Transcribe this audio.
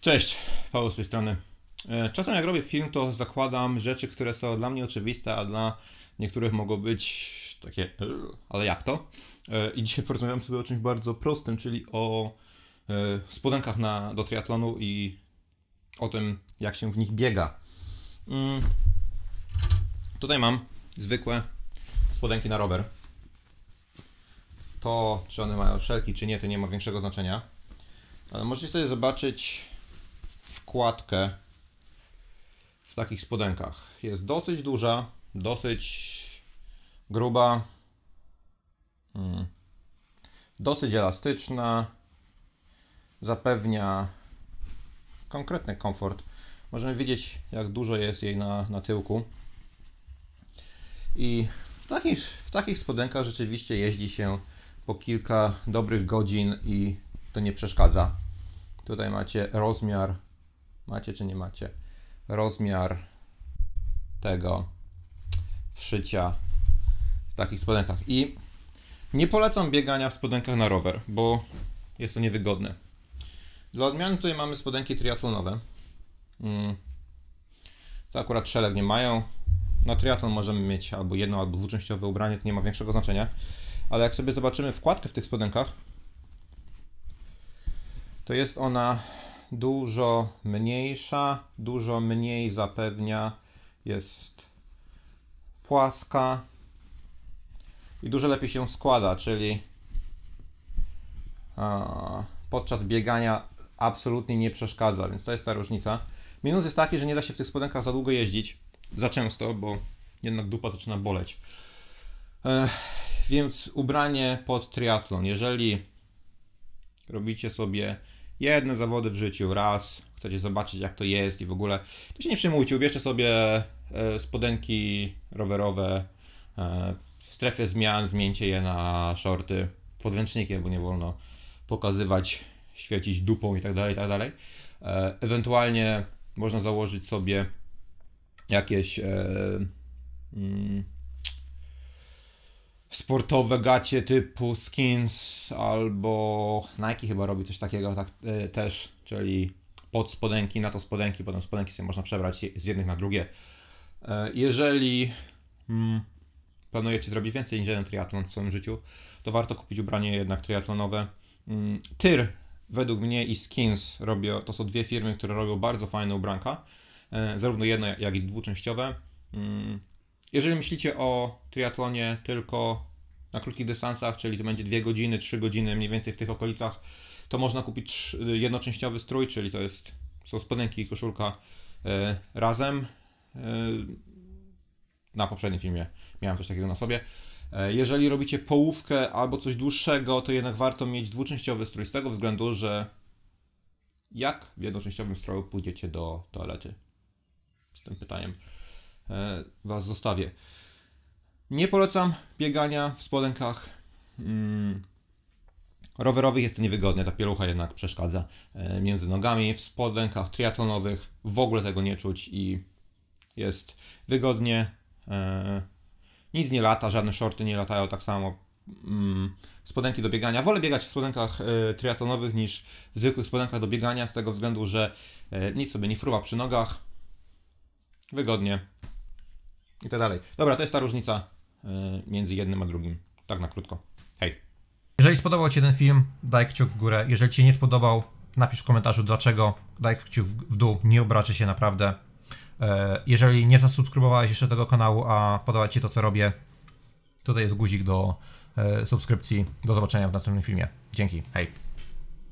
Cześć, Paweł z tej strony. E, czasem jak robię film, to zakładam rzeczy, które są dla mnie oczywiste, a dla niektórych mogą być takie, ale jak to? E, I dzisiaj porozmawiam sobie o czymś bardzo prostym, czyli o e, spodenkach na, do triatlonu i o tym, jak się w nich biega. Mm, tutaj mam zwykłe spodenki na rower. To, czy one mają szelki, czy nie, to nie ma większego znaczenia. Ale możecie sobie zobaczyć wkładkę w takich spodenkach. Jest dosyć duża, dosyć gruba, hmm. dosyć elastyczna, zapewnia konkretny komfort. Możemy widzieć, jak dużo jest jej na, na tyłku. I w takich, w takich spodenkach rzeczywiście jeździ się po kilka dobrych godzin i to nie przeszkadza. Tutaj macie rozmiar Macie czy nie macie? Rozmiar tego wszycia w takich spodenkach. I nie polecam biegania w spodenkach na rower, bo jest to niewygodne. Dla odmiany tutaj mamy spodenki triatlonowe. Mm. To akurat szelew nie mają. Na triatlon możemy mieć albo jedno, albo dwuczęściowe ubranie, to nie ma większego znaczenia. Ale jak sobie zobaczymy wkładkę w tych spodenkach, to jest ona dużo mniejsza, dużo mniej zapewnia, jest płaska i dużo lepiej się składa, czyli podczas biegania absolutnie nie przeszkadza, więc to jest ta różnica. Minus jest taki, że nie da się w tych spodenkach za długo jeździć, za często, bo jednak dupa zaczyna boleć. Więc ubranie pod triatlon. Jeżeli robicie sobie jedne zawody w życiu, raz, chcecie zobaczyć jak to jest i w ogóle, to się nie przejmujcie, ubierzcie sobie e, spodenki rowerowe, e, w strefie zmian zmieńcie je na shorty podręcznikiem, bo nie wolno pokazywać, świecić dupą i tak dalej, i tak dalej. E, ewentualnie można założyć sobie jakieś mm, sportowe gacie typu skins albo Nike chyba robi coś takiego tak, y, też, czyli pod spodenki, na to spodenki, potem spodenki sobie można przebrać z jednych na drugie. E, jeżeli mm, planujecie zrobić więcej niż jeden triatlon w swoim życiu, to warto kupić ubranie jednak triatlonowe. Mm, Tyr według mnie i Skins robią, to są dwie firmy, które robią bardzo fajne ubranka, e, zarówno jedno jak i dwuczęściowe. Mm, jeżeli myślicie o triatlonie tylko na krótkich dystansach, czyli to będzie 2 godziny, 3 godziny, mniej więcej w tych okolicach, to można kupić jednoczęściowy strój, czyli to jest są spodenki i koszulka e, razem. E, na poprzednim filmie miałem coś takiego na sobie. E, jeżeli robicie połówkę albo coś dłuższego, to jednak warto mieć dwuczęściowy strój z tego względu, że jak w jednoczęściowym stroju pójdziecie do toalety? Z tym pytaniem Was zostawię. Nie polecam biegania w spodenkach. Mm. Rowerowych jest to niewygodne, ta pielucha jednak przeszkadza e, między nogami. W spodenkach triatlonowych w ogóle tego nie czuć i jest wygodnie. E, nic nie lata, żadne shorty nie latają, tak samo mm, spodenki do biegania. Wolę biegać w spodenkach e, triatlonowych niż w zwykłych spodenkach do biegania z tego względu, że nic sobie nie fruwa przy nogach. Wygodnie. I tak dalej. Dobra, to jest ta różnica Y, między jednym a drugim. Tak na krótko. Hej. Jeżeli spodobał Ci ten film, daj kciuk w górę. Jeżeli Ci nie spodobał, napisz w komentarzu dlaczego. Daj kciuk w dół, nie obraczy się naprawdę. E, jeżeli nie zasubskrybowałeś jeszcze tego kanału, a podoba Ci się to, co robię, tutaj jest guzik do e, subskrypcji. Do zobaczenia w następnym filmie. Dzięki. Hej.